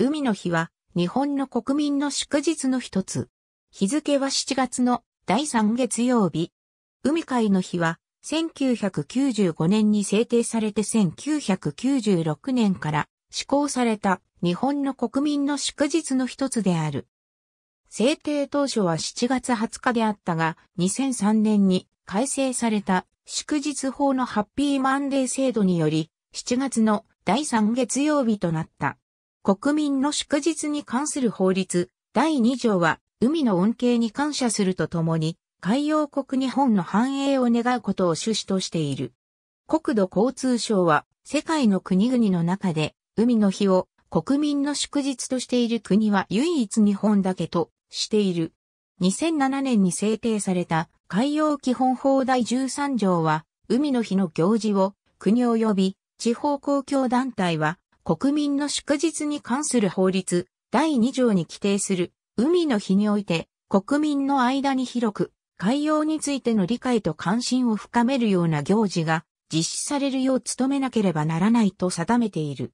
海の日は日本の国民の祝日の一つ。日付は7月の第3月曜日。海海の日は1995年に制定されて1996年から施行された日本の国民の祝日の一つである。制定当初は7月20日であったが、2003年に改正された祝日法のハッピーマンデー制度により、7月の第3月曜日となった。国民の祝日に関する法律第2条は海の恩恵に感謝するとともに海洋国日本の繁栄を願うことを趣旨としている。国土交通省は世界の国々の中で海の日を国民の祝日としている国は唯一日本だけとしている。2007年に制定された海洋基本法第13条は海の日の行事を国及び地方公共団体は国民の祝日に関する法律第2条に規定する海の日において国民の間に広く海洋についての理解と関心を深めるような行事が実施されるよう努めなければならないと定めている。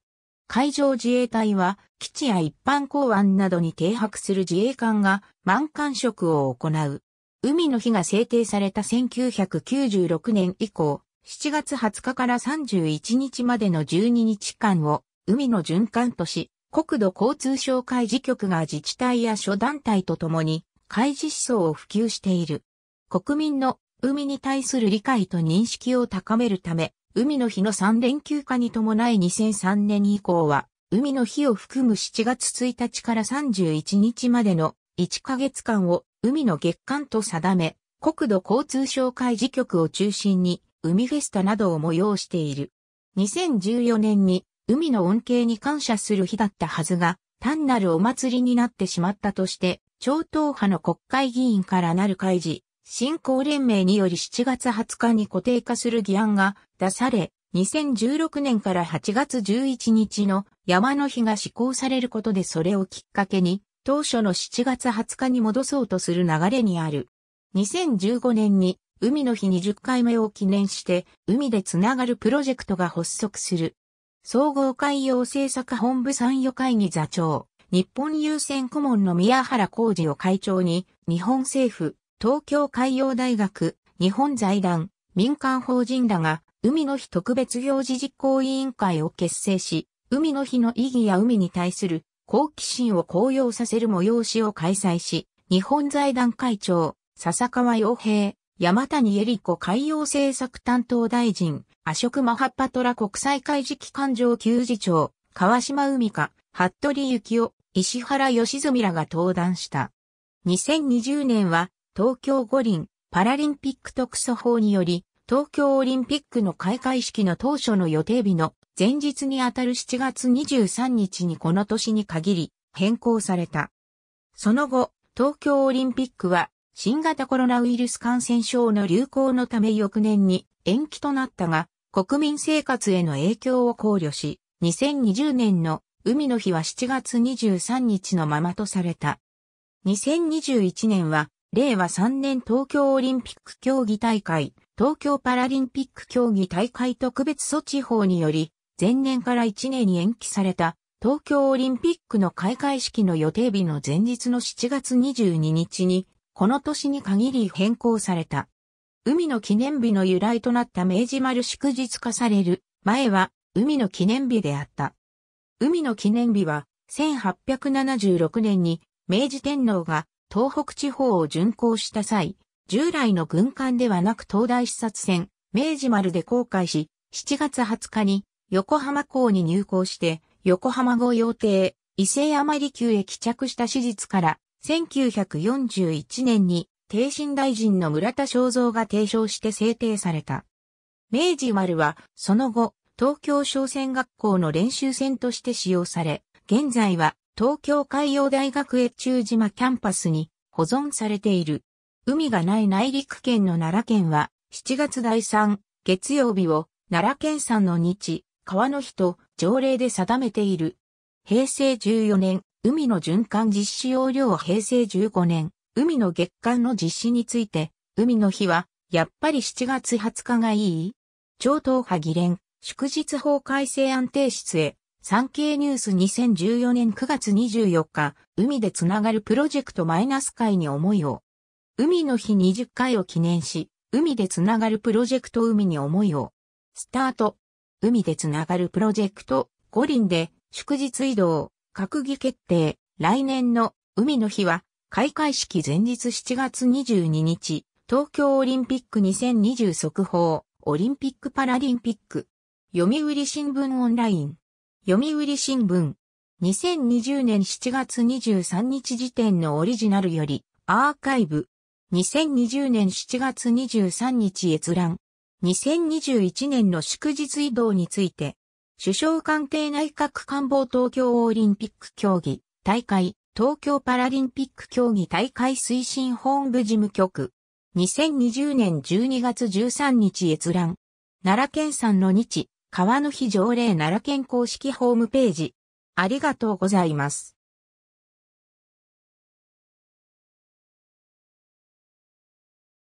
海上自衛隊は基地や一般港湾などに停泊する自衛官が満艦職を行う。海の日が制定された1996年以降、7月20日から31日までの12日間を海の循環都市、国土交通省海事局が自治体や諸団体と共に、開示思想を普及している。国民の海に対する理解と認識を高めるため、海の日の3連休化に伴い2003年以降は、海の日を含む7月1日から31日までの1ヶ月間を海の月間と定め、国土交通省海事局を中心に海フェスタなどを催している。2014年に海の恩恵に感謝する日だったはずが、単なるお祭りになってしまったとして、超党派の国会議員からなる開示、新興連盟により7月20日に固定化する議案が出され、2016年から8月11日の山の日が施行されることでそれをきっかけに、当初の7月20日に戻そうとする流れにある。2015年に海の日20回目を記念して、海でつながるプロジェクトが発足する。総合海洋政策本部参与会議座長、日本優先顧問の宮原浩二を会長に、日本政府、東京海洋大学、日本財団、民間法人らが、海の日特別行事実行委員会を結成し、海の日の意義や海に対する好奇心を高揚させる催しを開催し、日本財団会長、笹川洋平、山谷恵理子海洋政策担当大臣、アショク・マハッパトラ国際会議機関上級次長、川島海香、服部幸雄、石原良純らが登壇した。2020年は、東京五輪、パラリンピック特措法により、東京オリンピックの開会式の当初の予定日の前日にあたる7月23日にこの年に限り変更された。その後、東京オリンピックは新型コロナウイルス感染症の流行のため翌年に延期となったが、国民生活への影響を考慮し、2020年の海の日は7月23日のままとされた。2021年は、令和3年東京オリンピック競技大会、東京パラリンピック競技大会特別措置法により、前年から1年に延期された、東京オリンピックの開会式の予定日の前日の7月22日に、この年に限り変更された。海の記念日の由来となった明治丸祝日化される前は海の記念日であった。海の記念日は1876年に明治天皇が東北地方を巡行した際、従来の軍艦ではなく東大視察船、明治丸で航海し、7月20日に横浜港に入港して、横浜号用邸、伊勢山離宮へ帰着した史実から、1941年に、帝神大臣の村田正三が提唱して制定された。明治丸は、その後、東京商船学校の練習船として使用され、現在は東京海洋大学越中島キャンパスに保存されている。海がない内陸県の奈良県は、7月第3月曜日を奈良県産の日、川の日と条例で定めている。平成14年海の循環実施要領平成15年、海の月間の実施について、海の日は、やっぱり7月20日がいい超党派議連、祝日法改正案提出へ、産経ニュース2014年9月24日、海でつながるプロジェクトマイナス会に思いを。海の日20回を記念し、海でつながるプロジェクト海に思いを。スタート。海でつながるプロジェクト、五輪で祝日移動。閣議決定。来年の海の日は開会式前日7月22日、東京オリンピック2020速報、オリンピック・パラリンピック。読売新聞オンライン。読売新聞。2020年7月23日時点のオリジナルより、アーカイブ。2020年7月23日閲覧。2021年の祝日移動について、首相官邸内閣官房東京オリンピック競技大会東京パラリンピック競技大会推進本部事務局2020年12月13日閲覧奈良県産の日川の日条例奈良県公式ホームページありがとうございます。